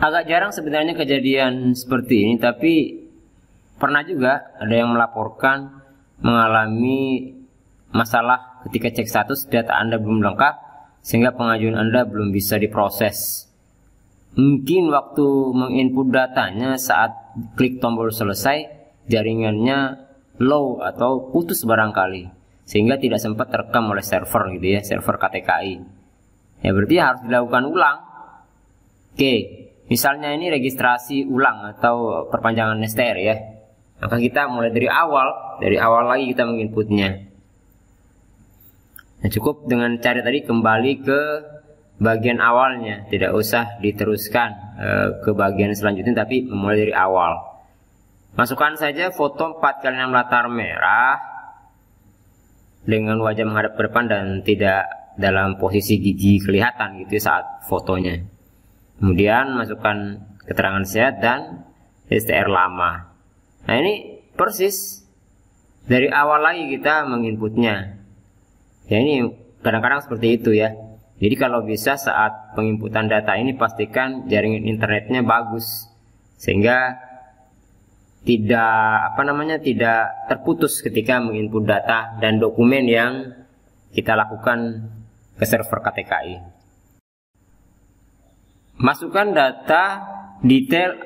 Agak jarang sebenarnya kejadian seperti ini, tapi pernah juga ada yang melaporkan mengalami masalah ketika cek status data Anda belum lengkap sehingga pengajuan Anda belum bisa diproses. Mungkin waktu menginput datanya saat klik tombol selesai jaringannya low atau putus barangkali sehingga tidak sempat terekam oleh server gitu ya, server KTKI. Ya berarti harus dilakukan ulang. Oke. Misalnya ini registrasi ulang atau perpanjangan STR ya. Maka kita mulai dari awal, dari awal lagi kita menginputnya. Nah, cukup dengan cari tadi kembali ke bagian awalnya, tidak usah diteruskan e, ke bagian selanjutnya tapi mulai dari awal. Masukkan saja foto 4 kali 6 latar merah dengan wajah menghadap ke depan dan tidak dalam posisi gigi kelihatan gitu ya saat fotonya. Kemudian masukkan keterangan sehat dan STR lama. Nah ini persis dari awal lagi kita menginputnya. Ya ini kadang-kadang seperti itu ya. Jadi kalau bisa saat penginputan data ini pastikan jaringan internetnya bagus sehingga tidak apa namanya tidak terputus ketika menginput data dan dokumen yang kita lakukan ke server KTKI. Masukkan data detail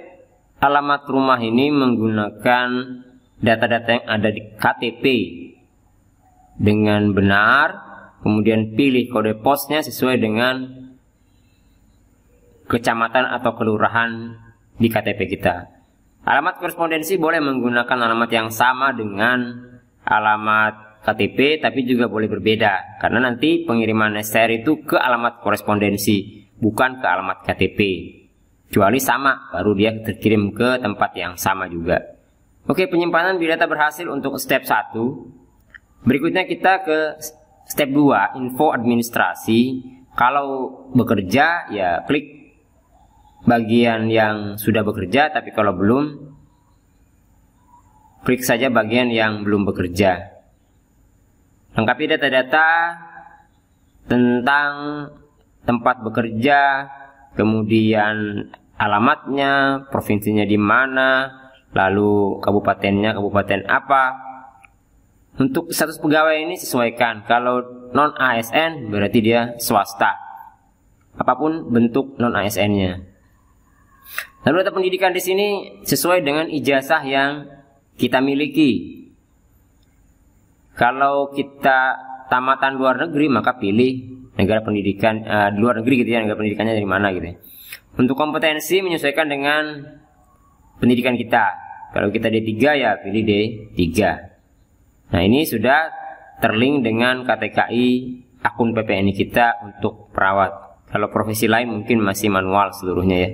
alamat rumah ini menggunakan data-data yang ada di KTP dengan benar, kemudian pilih kode posnya sesuai dengan kecamatan atau kelurahan di KTP kita. Alamat korespondensi boleh menggunakan alamat yang sama dengan alamat KTP tapi juga boleh berbeda karena nanti pengiriman STR itu ke alamat korespondensi bukan ke alamat KTP. Kecuali sama, baru dia terkirim ke tempat yang sama juga. Oke, penyimpanan biodata berhasil untuk step 1. Berikutnya kita ke step 2, info administrasi. Kalau bekerja, ya klik bagian yang sudah bekerja, tapi kalau belum, klik saja bagian yang belum bekerja. Lengkapi data-data tentang tempat bekerja, kemudian alamatnya, provinsinya di mana, lalu kabupatennya kabupaten apa. Untuk status pegawai ini sesuaikan. Kalau non ASN berarti dia swasta. Apapun bentuk non ASN-nya. Lalu data pendidikan di sini sesuai dengan ijazah yang kita miliki. Kalau kita tamatan luar negeri maka pilih negara pendidikan uh, di luar negeri gitu ya negara pendidikannya dari mana gitu ya. untuk kompetensi menyesuaikan dengan pendidikan kita kalau kita D3 ya pilih D3 nah ini sudah terlink dengan KTKI akun PPNI kita untuk perawat kalau profesi lain mungkin masih manual seluruhnya ya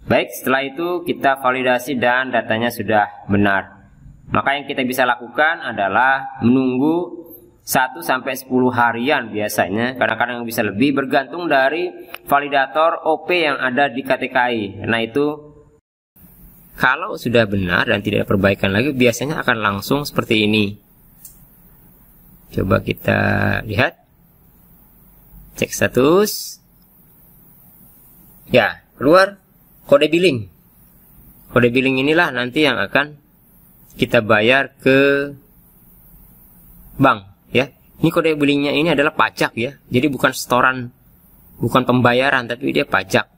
Baik, setelah itu kita validasi dan datanya sudah benar. Maka yang kita bisa lakukan adalah menunggu 1 sampai 10 harian biasanya, kadang-kadang bisa lebih bergantung dari validator OP yang ada di KTKI. Nah, itu kalau sudah benar dan tidak perbaikan lagi biasanya akan langsung seperti ini. Coba kita lihat. Cek status. Ya, keluar kode billing. Kode billing inilah nanti yang akan kita bayar ke bank ini kode belinya ini adalah pajak ya. Jadi bukan setoran, bukan pembayaran, tapi dia pajak.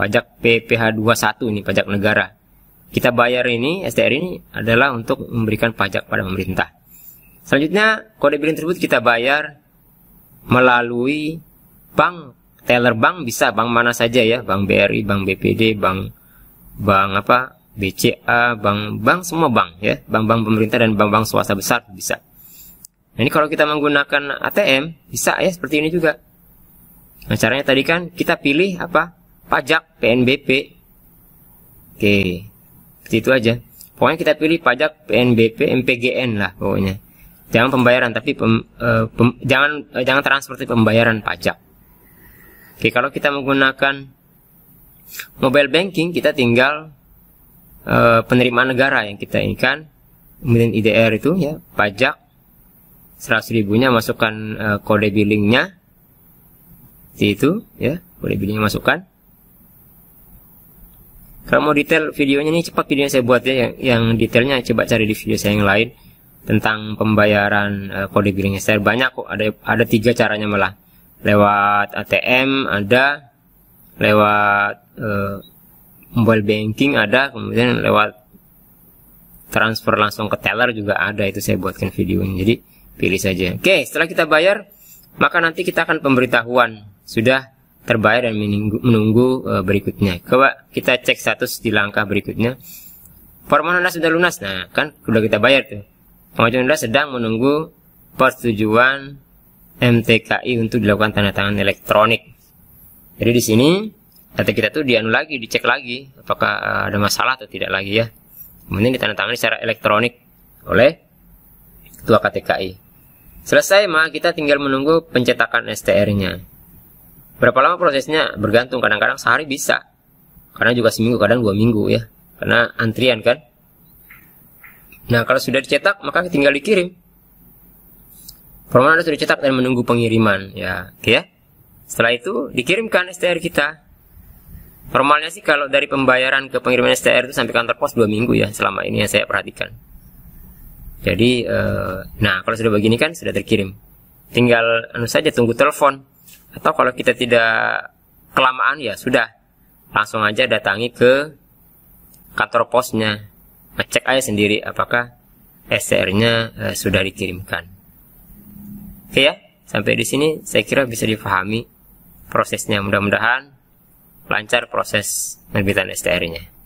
Pajak PPh 21 ini pajak negara. Kita bayar ini STR ini adalah untuk memberikan pajak pada pemerintah. Selanjutnya kode billing tersebut kita bayar melalui bank teller bank bisa bank mana saja ya, bank BRI, bank BPD, bank bank apa BCA, bank bank semua bank ya, bank-bank pemerintah dan bank-bank swasta besar bisa. Nah, ini kalau kita menggunakan ATM bisa ya seperti ini juga. Nah, caranya tadi kan kita pilih apa? Pajak PNBP. Oke. Seperti itu aja. Pokoknya kita pilih pajak PNBP MPGN lah pokoknya. Jangan pembayaran tapi pem, e, pem, jangan e, jangan transfer tapi pembayaran pajak. Oke, kalau kita menggunakan mobile banking kita tinggal e, penerimaan negara yang kita inginkan kemudian IDR itu ya pajak 100 ribunya masukkan uh, kode billingnya itu ya kode billingnya masukkan kalau mau detail videonya ini cepat videonya saya buat ya yang, yang detailnya coba cari di video saya yang lain tentang pembayaran uh, kode billingnya saya banyak kok ada ada tiga caranya malah lewat ATM ada lewat uh, mobile banking ada kemudian lewat transfer langsung ke teller juga ada itu saya buatkan videonya jadi Pilih saja. Oke, setelah kita bayar, maka nanti kita akan pemberitahuan sudah terbayar dan menunggu, menunggu uh, berikutnya. Coba kita cek status di langkah berikutnya. Permohonan Anda sudah lunas. Nah, kan sudah kita bayar tuh. Pengajuan Anda sedang menunggu persetujuan MTKI untuk dilakukan tanda tangan elektronik. Jadi di sini data kita tuh dianu lagi, dicek lagi apakah eh, ada masalah atau tidak lagi ya. Kemudian ditandatangani secara elektronik oleh ketua KTKI. Selesai mah kita tinggal menunggu pencetakan STR-nya. Berapa lama prosesnya? Bergantung, kadang-kadang sehari bisa. karena juga seminggu, kadang dua minggu ya. Karena antrian kan. Nah, kalau sudah dicetak, maka tinggal dikirim. Permohonan sudah dicetak dan menunggu pengiriman. Ya, oke ya. Setelah itu, dikirimkan STR kita. Formalnya sih kalau dari pembayaran ke pengiriman STR itu sampai kantor pos dua minggu ya, selama ini yang saya perhatikan. Jadi, uh, nah kalau sudah begini kan sudah terkirim. Tinggal anu saja tunggu telepon. Atau kalau kita tidak kelamaan ya sudah langsung aja datangi ke kantor posnya. Ngecek aja sendiri apakah STR-nya uh, eh, sudah dikirimkan. Oke ya, sampai di sini saya kira bisa dipahami prosesnya. Mudah-mudahan lancar proses penerbitan STR-nya.